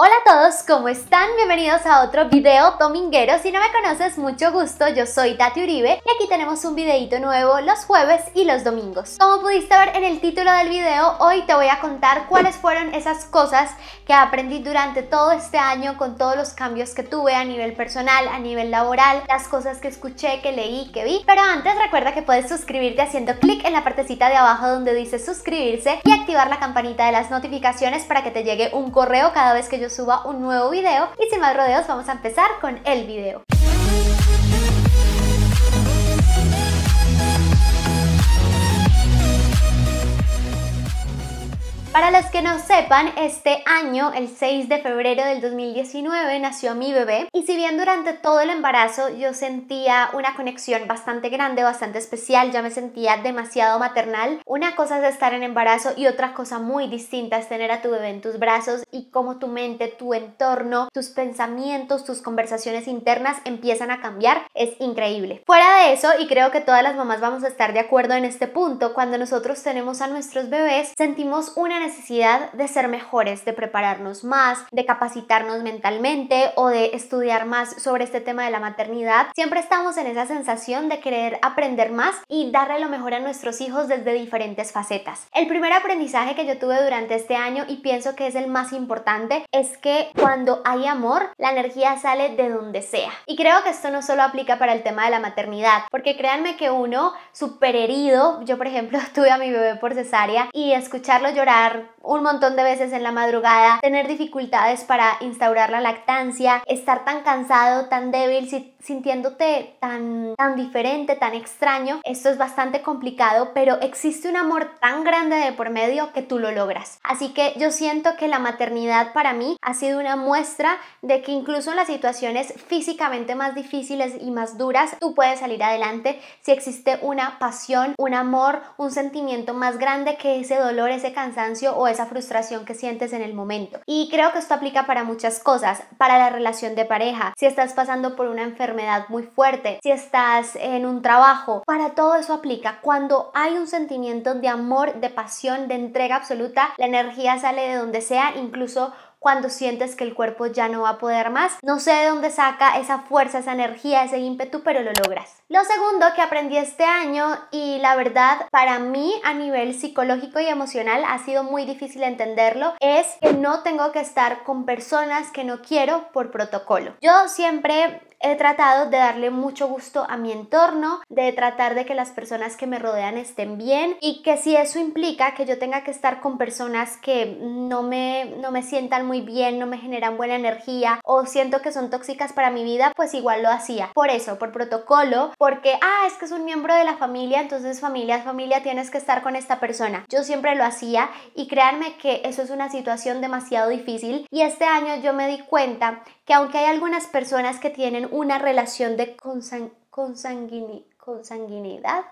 Hola a todos, ¿cómo están? Bienvenidos a otro video dominguero. Si no me conoces, mucho gusto, yo soy Tati Uribe y aquí tenemos un videito nuevo los jueves y los domingos. Como pudiste ver en el título del video, hoy te voy a contar cuáles fueron esas cosas que aprendí durante todo este año con todos los cambios que tuve a nivel personal, a nivel laboral, las cosas que escuché, que leí, que vi. Pero antes recuerda que puedes suscribirte haciendo clic en la partecita de abajo donde dice suscribirse y activar la campanita de las notificaciones para que te llegue un correo cada vez que yo suba un nuevo video y sin más rodeos vamos a empezar con el video. Para los que no sepan, este año, el 6 de febrero del 2019, nació mi bebé y si bien durante todo el embarazo yo sentía una conexión bastante grande, bastante especial, ya me sentía demasiado maternal, una cosa es estar en embarazo y otra cosa muy distinta es tener a tu bebé en tus brazos y cómo tu mente, tu entorno, tus pensamientos, tus conversaciones internas empiezan a cambiar, es increíble. Fuera de eso, y creo que todas las mamás vamos a estar de acuerdo en este punto, cuando nosotros tenemos a nuestros bebés, sentimos una necesidad de ser mejores, de prepararnos más, de capacitarnos mentalmente o de estudiar más sobre este tema de la maternidad, siempre estamos en esa sensación de querer aprender más y darle lo mejor a nuestros hijos desde diferentes facetas. El primer aprendizaje que yo tuve durante este año y pienso que es el más importante es que cuando hay amor, la energía sale de donde sea. Y creo que esto no solo aplica para el tema de la maternidad, porque créanme que uno súper herido, yo por ejemplo tuve a mi bebé por cesárea y escucharlo llorar un montón de veces en la madrugada, tener dificultades para instaurar la lactancia, estar tan cansado, tan débil, sintiéndote tan, tan diferente, tan extraño. Esto es bastante complicado, pero existe un amor tan grande de por medio que tú lo logras. Así que yo siento que la maternidad para mí ha sido una muestra de que incluso en las situaciones físicamente más difíciles y más duras, tú puedes salir adelante si existe una pasión, un amor, un sentimiento más grande que ese dolor, ese cansancio o esa frustración que sientes en el momento. Y creo que esto aplica para muchas cosas, para la relación de pareja, si estás pasando por una enfermedad muy fuerte, si estás en un trabajo, para todo eso aplica. Cuando hay un sentimiento de amor, de pasión, de entrega absoluta, la energía sale de donde sea, incluso cuando sientes que el cuerpo ya no va a poder más. No sé de dónde saca esa fuerza, esa energía, ese ímpetu, pero lo logras. Lo segundo que aprendí este año y la verdad para mí a nivel psicológico y emocional ha sido muy difícil entenderlo es que no tengo que estar con personas que no quiero por protocolo. Yo siempre he tratado de darle mucho gusto a mi entorno, de tratar de que las personas que me rodean estén bien y que si eso implica que yo tenga que estar con personas que no me, no me sientan muy bien, no me generan buena energía o siento que son tóxicas para mi vida, pues igual lo hacía. Por eso, por protocolo, porque, ah, es que es un miembro de la familia, entonces familia, familia, tienes que estar con esta persona. Yo siempre lo hacía y créanme que eso es una situación demasiado difícil y este año yo me di cuenta que aunque hay algunas personas que tienen una relación de consanguinidad, consanguinidad,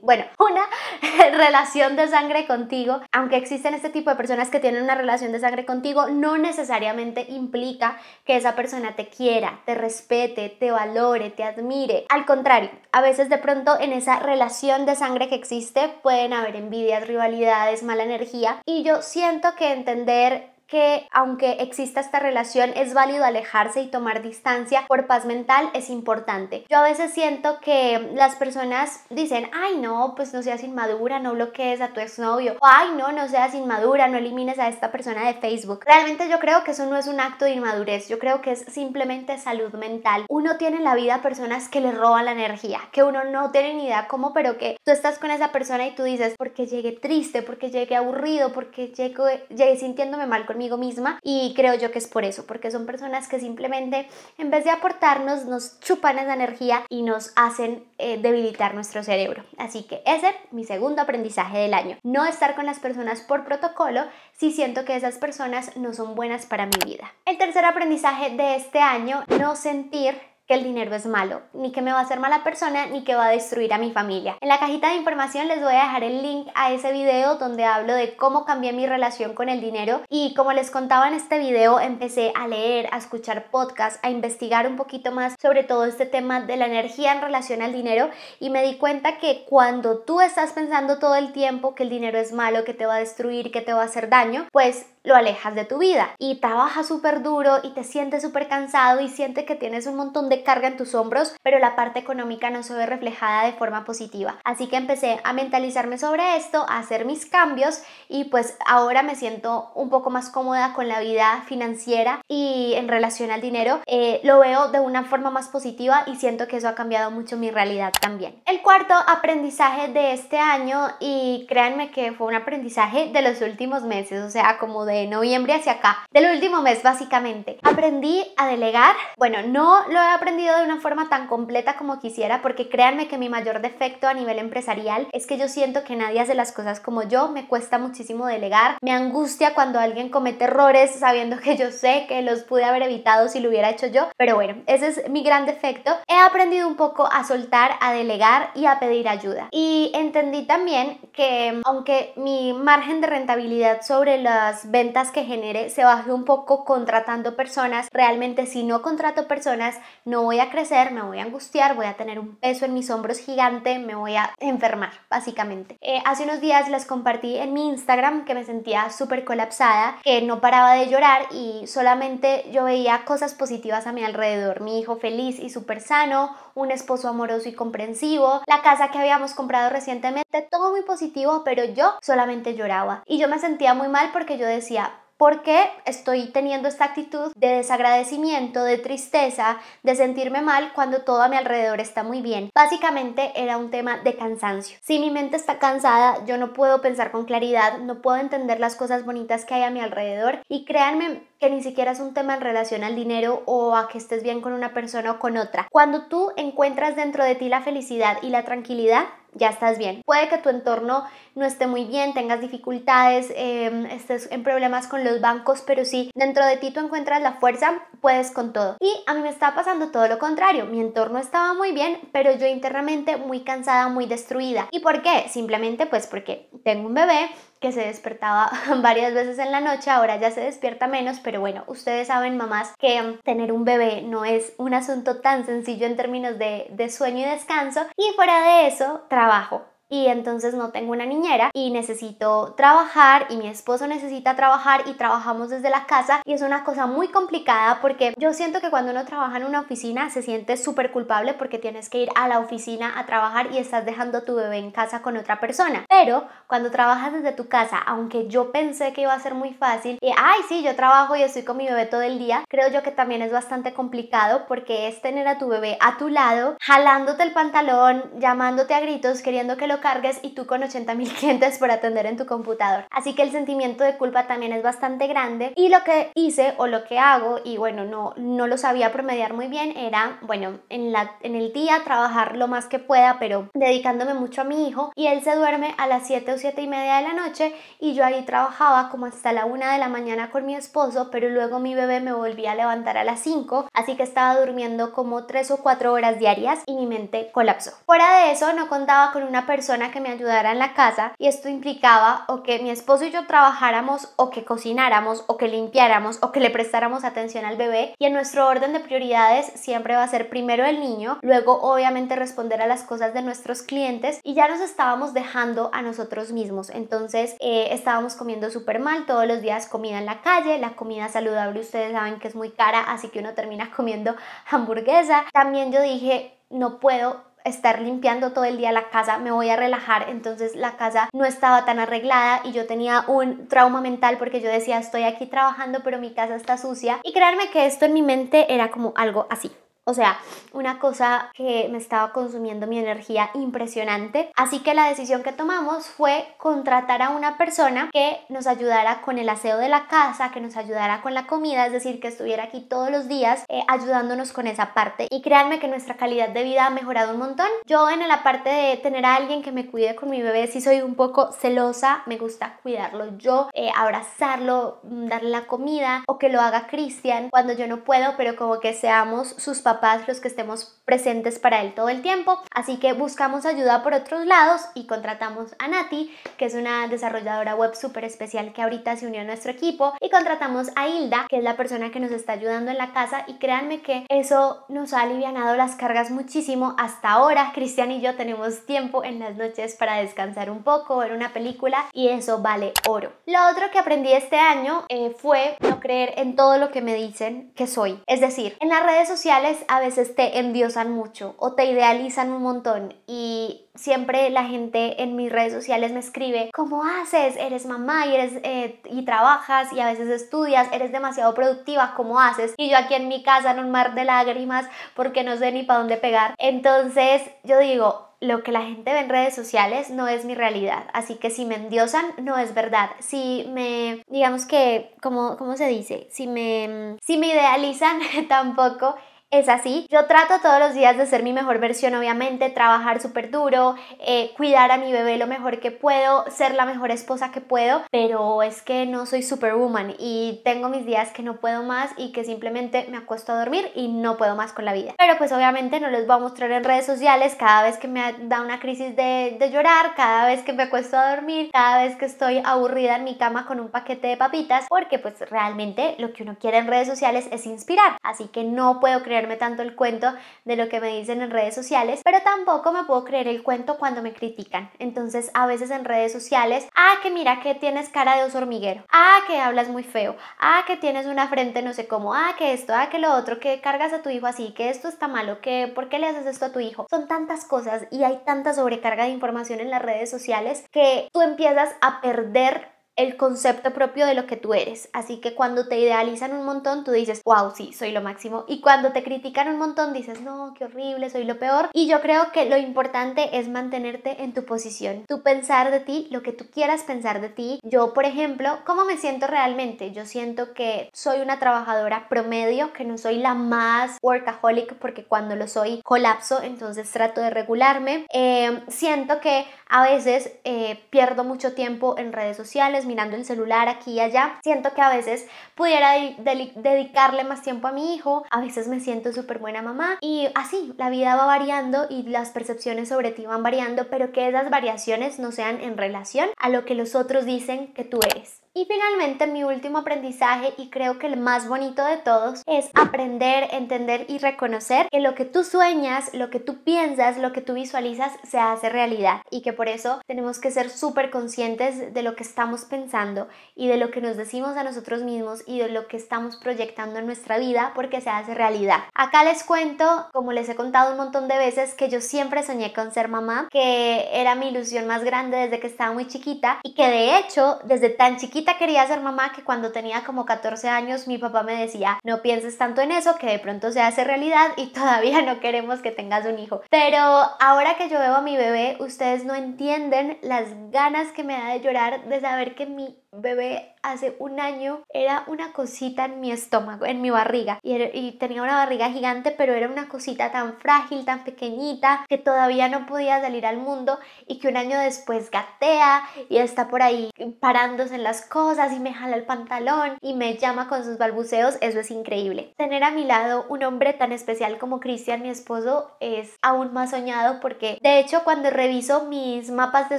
bueno, una relación de sangre contigo, aunque existen este tipo de personas que tienen una relación de sangre contigo, no necesariamente implica que esa persona te quiera, te respete, te valore, te admire. Al contrario, a veces de pronto en esa relación de sangre que existe pueden haber envidias, rivalidades, mala energía y yo siento que entender que aunque exista esta relación, es válido alejarse y tomar distancia por paz mental es importante. Yo a veces siento que las personas dicen, ay no, pues no seas inmadura, no bloquees a tu exnovio, o ay no, no seas inmadura, no elimines a esta persona de Facebook. Realmente yo creo que eso no es un acto de inmadurez, yo creo que es simplemente salud mental. Uno tiene en la vida personas que le roban la energía, que uno no tiene ni idea cómo, pero que tú estás con esa persona y tú dices, porque llegué triste, porque llegué aburrido, porque llegué, llegué sintiéndome mal conmigo misma y creo yo que es por eso, porque son personas que simplemente en vez de aportarnos nos chupan esa energía y nos hacen eh, debilitar nuestro cerebro. Así que ese es mi segundo aprendizaje del año. No estar con las personas por protocolo si siento que esas personas no son buenas para mi vida. El tercer aprendizaje de este año, no sentir que el dinero es malo, ni que me va a hacer mala persona, ni que va a destruir a mi familia. En la cajita de información les voy a dejar el link a ese video donde hablo de cómo cambié mi relación con el dinero y como les contaba en este video empecé a leer, a escuchar podcasts, a investigar un poquito más sobre todo este tema de la energía en relación al dinero y me di cuenta que cuando tú estás pensando todo el tiempo que el dinero es malo, que te va a destruir, que te va a hacer daño, pues lo alejas de tu vida y trabajas súper duro y te sientes súper cansado y sientes que tienes un montón de carga en tus hombros, pero la parte económica no se ve reflejada de forma positiva. Así que empecé a mentalizarme sobre esto, a hacer mis cambios y pues ahora me siento un poco más cómoda con la vida financiera y en relación al dinero. Eh, lo veo de una forma más positiva y siento que eso ha cambiado mucho mi realidad también. El cuarto aprendizaje de este año y créanme que fue un aprendizaje de los últimos meses, o sea, como de noviembre hacia acá, del último mes básicamente. Aprendí a delegar, bueno, no lo he aprendido de una forma tan completa como quisiera porque créanme que mi mayor defecto a nivel empresarial es que yo siento que nadie hace las cosas como yo, me cuesta muchísimo delegar, me angustia cuando alguien comete errores sabiendo que yo sé que los pude haber evitado si lo hubiera hecho yo, pero bueno, ese es mi gran defecto. He aprendido un poco a soltar, a delegar y a pedir ayuda. Y entendí también que aunque mi margen de rentabilidad sobre las ventas que genere se baje un poco contratando personas, realmente si no contrato personas, no voy a crecer, me voy a angustiar, voy a tener un peso en mis hombros gigante, me voy a enfermar, básicamente. Eh, hace unos días les compartí en mi Instagram que me sentía súper colapsada, que no paraba de llorar y solamente yo veía cosas positivas a mi alrededor. Mi hijo feliz y súper sano, un esposo amoroso y comprensivo, la casa que habíamos comprado recientemente, todo muy positivo, pero yo solamente lloraba. Y yo me sentía muy mal porque yo decía, ¿Por qué estoy teniendo esta actitud de desagradecimiento, de tristeza, de sentirme mal cuando todo a mi alrededor está muy bien. Básicamente era un tema de cansancio. Si mi mente está cansada, yo no puedo pensar con claridad, no puedo entender las cosas bonitas que hay a mi alrededor y créanme, que ni siquiera es un tema en relación al dinero o a que estés bien con una persona o con otra. Cuando tú encuentras dentro de ti la felicidad y la tranquilidad, ya estás bien. Puede que tu entorno no esté muy bien, tengas dificultades, em, estés en problemas con los bancos, pero si dentro de ti tú encuentras la fuerza, puedes con todo. Y a mí me está pasando todo lo contrario. Mi entorno estaba muy bien, pero yo internamente muy cansada, muy destruida. ¿Y por qué? Simplemente pues porque tengo un bebé que se despertaba varias veces en la noche, ahora ya se despierta menos, pero pero bueno, ustedes saben, mamás, que tener un bebé no es un asunto tan sencillo en términos de, de sueño y descanso. Y fuera de eso, trabajo y entonces no tengo una niñera y necesito trabajar y mi esposo necesita trabajar y trabajamos desde la casa y es una cosa muy complicada porque yo siento que cuando uno trabaja en una oficina se siente súper culpable porque tienes que ir a la oficina a trabajar y estás dejando a tu bebé en casa con otra persona. Pero cuando trabajas desde tu casa, aunque yo pensé que iba a ser muy fácil y, ay, sí, yo trabajo y estoy con mi bebé todo el día, creo yo que también es bastante complicado porque es tener a tu bebé a tu lado, jalándote el pantalón, llamándote a gritos, queriendo que lo cargues y tú con 80 mil clientes por atender en tu computador. Así que el sentimiento de culpa también es bastante grande y lo que hice o lo que hago y bueno, no, no lo sabía promediar muy bien era, bueno, en, la, en el día trabajar lo más que pueda, pero dedicándome mucho a mi hijo y él se duerme a las 7 o 7 y media de la noche y yo ahí trabajaba como hasta la 1 de la mañana con mi esposo, pero luego mi bebé me volvía a levantar a las 5, así que estaba durmiendo como 3 o 4 horas diarias y mi mente colapsó. Fuera de eso, no contaba con una persona que me ayudara en la casa y esto implicaba o que mi esposo y yo trabajáramos o que cocináramos o que limpiáramos o que le prestáramos atención al bebé y en nuestro orden de prioridades siempre va a ser primero el niño, luego obviamente responder a las cosas de nuestros clientes y ya nos estábamos dejando a nosotros mismos. Entonces eh, estábamos comiendo súper mal todos los días comida en la calle, la comida saludable ustedes saben que es muy cara, así que uno termina comiendo hamburguesa. También yo dije, no puedo estar limpiando todo el día la casa, me voy a relajar. Entonces la casa no estaba tan arreglada y yo tenía un trauma mental porque yo decía, estoy aquí trabajando, pero mi casa está sucia. Y creerme que esto en mi mente era como algo así. O sea, una cosa que me estaba consumiendo mi energía impresionante. Así que la decisión que tomamos fue contratar a una persona que nos ayudara con el aseo de la casa, que nos ayudara con la comida, es decir, que estuviera aquí todos los días eh, ayudándonos con esa parte. Y créanme que nuestra calidad de vida ha mejorado un montón. Yo en la parte de tener a alguien que me cuide con mi bebé, Si soy un poco celosa, me gusta cuidarlo yo, eh, abrazarlo, mm, darle la comida o que lo haga Cristian cuando yo no puedo, pero como que seamos sus papás los que estemos presentes para él todo el tiempo. Así que buscamos ayuda por otros lados y contratamos a Nati, que es una desarrolladora web súper especial que ahorita se unió a nuestro equipo, y contratamos a Hilda, que es la persona que nos está ayudando en la casa. Y créanme que eso nos ha alivianado las cargas muchísimo. Hasta ahora, Cristian y yo tenemos tiempo en las noches para descansar un poco, ver una película, y eso vale oro. Lo otro que aprendí este año eh, fue no creer en todo lo que me dicen que soy. Es decir, en las redes sociales a veces te endiosan mucho o te idealizan un montón y siempre la gente en mis redes sociales me escribe, ¿cómo haces? Eres mamá y, eres, eh, y trabajas y a veces estudias, eres demasiado productiva, ¿cómo haces? Y yo aquí en mi casa en un mar de lágrimas porque no sé ni para dónde pegar. Entonces yo digo, lo que la gente ve en redes sociales no es mi realidad. Así que si me endiosan, no es verdad. Si me, digamos que, como, ¿cómo se dice? Si me, si me idealizan, tampoco es así. Yo trato todos los días de ser mi mejor versión, obviamente, trabajar súper duro, eh, cuidar a mi bebé lo mejor que puedo, ser la mejor esposa que puedo, pero es que no soy superwoman y tengo mis días que no puedo más y que simplemente me acuesto a dormir y no puedo más con la vida. Pero pues obviamente no les voy a mostrar en redes sociales cada vez que me da una crisis de, de llorar, cada vez que me acuesto a dormir, cada vez que estoy aburrida en mi cama con un paquete de papitas, porque pues realmente lo que uno quiere en redes sociales es inspirar, así que no puedo creer tanto el cuento de lo que me dicen en redes sociales, pero tampoco me puedo creer el cuento cuando me critican. Entonces a veces en redes sociales, ah, que mira que tienes cara de oso hormiguero, ah, que hablas muy feo, ah, que tienes una frente no sé cómo, ah, que esto, ah, que lo otro, que cargas a tu hijo así, que esto está malo, que por qué le haces esto a tu hijo. Son tantas cosas y hay tanta sobrecarga de información en las redes sociales que tú empiezas a perder el concepto propio de lo que tú eres. Así que cuando te idealizan un montón, tú dices, wow, sí, soy lo máximo. Y cuando te critican un montón, dices, no, qué horrible, soy lo peor. Y yo creo que lo importante es mantenerte en tu posición, tú pensar de ti lo que tú quieras pensar de ti. Yo, por ejemplo, ¿cómo me siento realmente? Yo siento que soy una trabajadora promedio, que no soy la más workaholic porque cuando lo soy colapso, entonces trato de regularme. Em, siento que a veces eh, pierdo mucho tiempo en redes sociales, mirando el celular aquí y allá. Siento que a veces pudiera dedicarle más tiempo a mi hijo, a veces me siento súper buena mamá y así la vida va variando y las percepciones sobre ti van variando, pero que esas variaciones no sean en relación a lo que los otros dicen que tú eres. Y finalmente mi último aprendizaje y creo que el más bonito de todos es aprender, entender y reconocer que lo que tú sueñas, lo que tú piensas, lo que tú visualizas se hace realidad y que por eso tenemos que ser súper conscientes de lo que estamos pensando y de lo que nos decimos a nosotros mismos y de lo que estamos proyectando en nuestra vida porque se hace realidad. Acá les cuento, como les he contado un montón de veces, que yo siempre soñé con ser mamá, que era mi ilusión más grande desde que estaba muy chiquita y que de hecho desde tan chiquita quería ser mamá que cuando tenía como 14 años mi papá me decía, no pienses tanto en eso, que de pronto se hace realidad y todavía no queremos que tengas un hijo. Pero ahora que yo veo a mi bebé, ustedes no entienden las ganas que me da de llorar, de saber que mi bebé hace un año era una cosita en mi estómago, en mi barriga. Y, tenía una barriga gigante, pero era una cosita tan frágil, tan pequeñita, que todavía no podía salir al mundo y que un año después gatea y está por ahí parándose en las cosas y me jala el pantalón y me llama con sus balbuceos. Eso es increíble. Tener a mi lado un hombre tan especial como Cristian, mi esposo, es aún más soñado porque de hecho cuando reviso mis mapas de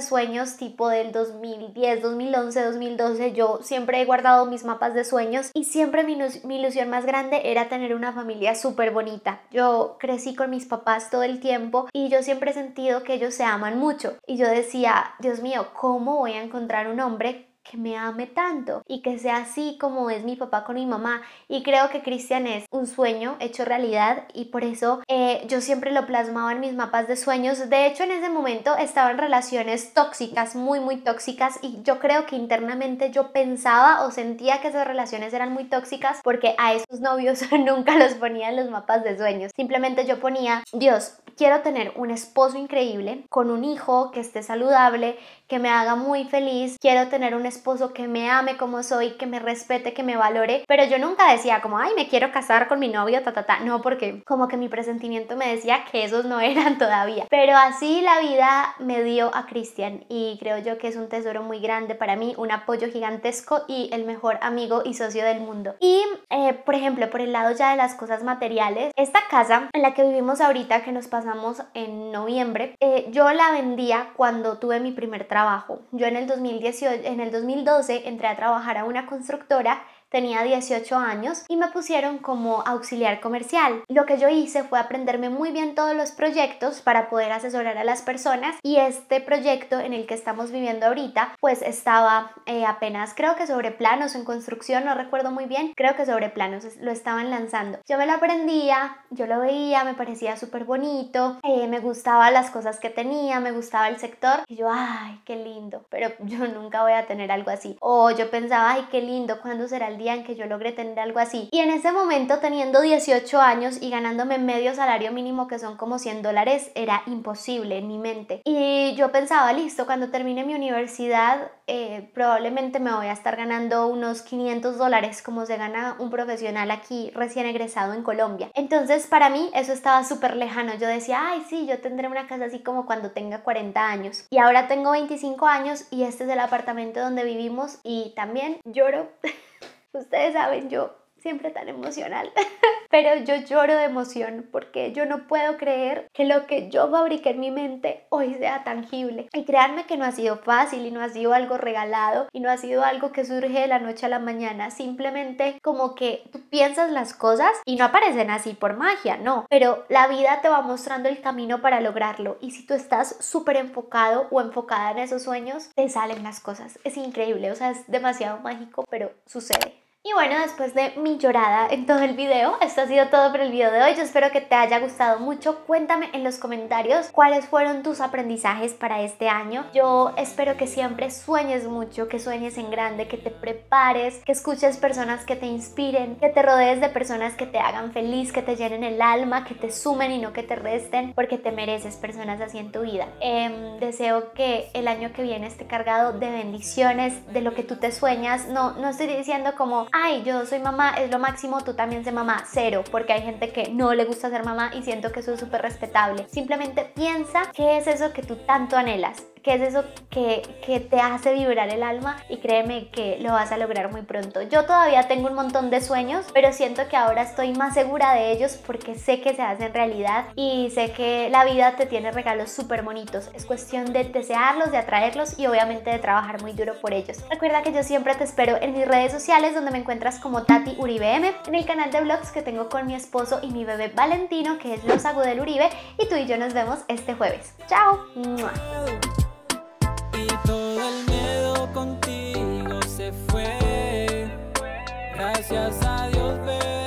sueños tipo del 2010, 2011, 2012, entonces yo siempre he guardado mis mapas de sueños y siempre mi, mi ilusión más grande era tener una familia súper bonita. Yo crecí con mis papás todo el tiempo y yo siempre he sentido que ellos se aman mucho. Y yo decía, Dios mío, ¿cómo voy a encontrar un hombre que me ame tanto y que sea así como es mi papá con mi mamá. Y creo que Cristian es un sueño hecho realidad y por eso eh, yo siempre lo plasmaba en mis mapas de sueños. De hecho, en ese momento estaba en relaciones tóxicas, muy, muy tóxicas y yo creo que internamente yo pensaba o sentía que esas relaciones eran muy tóxicas porque a esos novios nunca los ponía en los mapas de sueños. Simplemente yo ponía, Dios, quiero tener un esposo increíble, con un hijo que esté saludable, que me haga muy feliz, quiero tener un esposo que me ame como soy, que me respete, que me valore, pero yo nunca decía como, ay, me quiero casar con mi novio, ta, ta, ta, no, porque como que mi presentimiento me decía que esos no eran todavía, pero así la vida me dio a Cristian y creo yo que es un tesoro muy grande para mí, un apoyo gigantesco y el mejor amigo y socio del mundo. Y, eh, por ejemplo, por el lado ya de las cosas materiales, esta casa en la que vivimos ahorita, que nos pasamos en noviembre, eh, yo la vendía cuando tuve mi primer trabajo yo en el, 2018, en el 2012 entré a trabajar a una constructora tenía 18 años y me pusieron como auxiliar comercial. Lo que yo hice fue aprenderme muy bien todos los proyectos para poder asesorar a las personas y este proyecto en el que estamos viviendo ahorita pues estaba eh, apenas creo que sobre planos en construcción, no recuerdo muy bien, creo que sobre planos lo estaban lanzando. Yo me lo aprendía, yo lo veía, me parecía súper bonito, eh, me gustaban las cosas que tenía, me gustaba el sector y yo, ay, qué lindo, pero yo nunca voy a tener algo así. O yo pensaba, ay, qué lindo, ¿cuándo será el día? en que yo logré tener algo así. Y en ese momento, teniendo 18 años y ganándome medio salario mínimo, que son como 100 dólares, era imposible en mi mente. Y yo pensaba, listo, cuando termine mi universidad, eh, probablemente me voy a estar ganando unos 500 dólares como se gana un profesional aquí recién egresado en Colombia. Entonces, para mí, eso estaba súper lejano. Yo decía, ay, sí, yo tendré una casa así como cuando tenga 40 años. Y ahora tengo 25 años y este es el apartamento donde vivimos y también lloro. Ustedes saben, yo siempre tan emocional, pero yo lloro de emoción porque yo no puedo creer que lo que yo fabriqué en mi mente hoy sea tangible. Y créanme que no ha sido fácil y no ha sido algo regalado y no ha sido algo que surge de la noche a la mañana, simplemente como que tú piensas las cosas y no aparecen así por magia, no, pero la vida te va mostrando el camino para lograrlo y si tú estás súper enfocado o enfocada en esos sueños, te salen las cosas. Es increíble, o sea, es demasiado mágico, pero sucede. Y bueno, después de mi llorada en todo el video, esto ha sido todo por el video de hoy. Yo espero que te haya gustado mucho. Cuéntame en los comentarios cuáles fueron tus aprendizajes para este año. Yo espero que siempre sueñes mucho, que sueñes en grande, que te prepares, que escuches personas que te inspiren, que te rodees de personas que te hagan feliz, que te llenen el alma, que te sumen y no que te resten, porque te mereces personas así en tu vida. Em, deseo que el año que viene esté cargado de bendiciones, de lo que tú te sueñas. No, no estoy diciendo como ay, yo soy mamá, es lo máximo, tú también sé mamá, cero, porque hay gente que no le gusta ser mamá y siento que eso es súper respetable. Simplemente piensa qué es eso que tú tanto anhelas qué es eso que, te hace vibrar el alma y créeme que lo vas a lograr muy pronto. Yo todavía tengo un montón de sueños, pero siento que ahora estoy más segura de ellos porque sé que se hacen realidad y sé que la vida te tiene regalos súper bonitos. Es cuestión de desearlos, de atraerlos y obviamente de trabajar muy duro por ellos. Recuerda que yo siempre te espero en mis redes sociales donde me encuentras como Tati Uribe en el canal de vlogs que tengo con mi esposo y mi bebé Valentino, que es Los Agudel Uribe, y tú y yo nos vemos este jueves. ¡Chao! Todo el miedo contigo se fue. Gracias a Dios,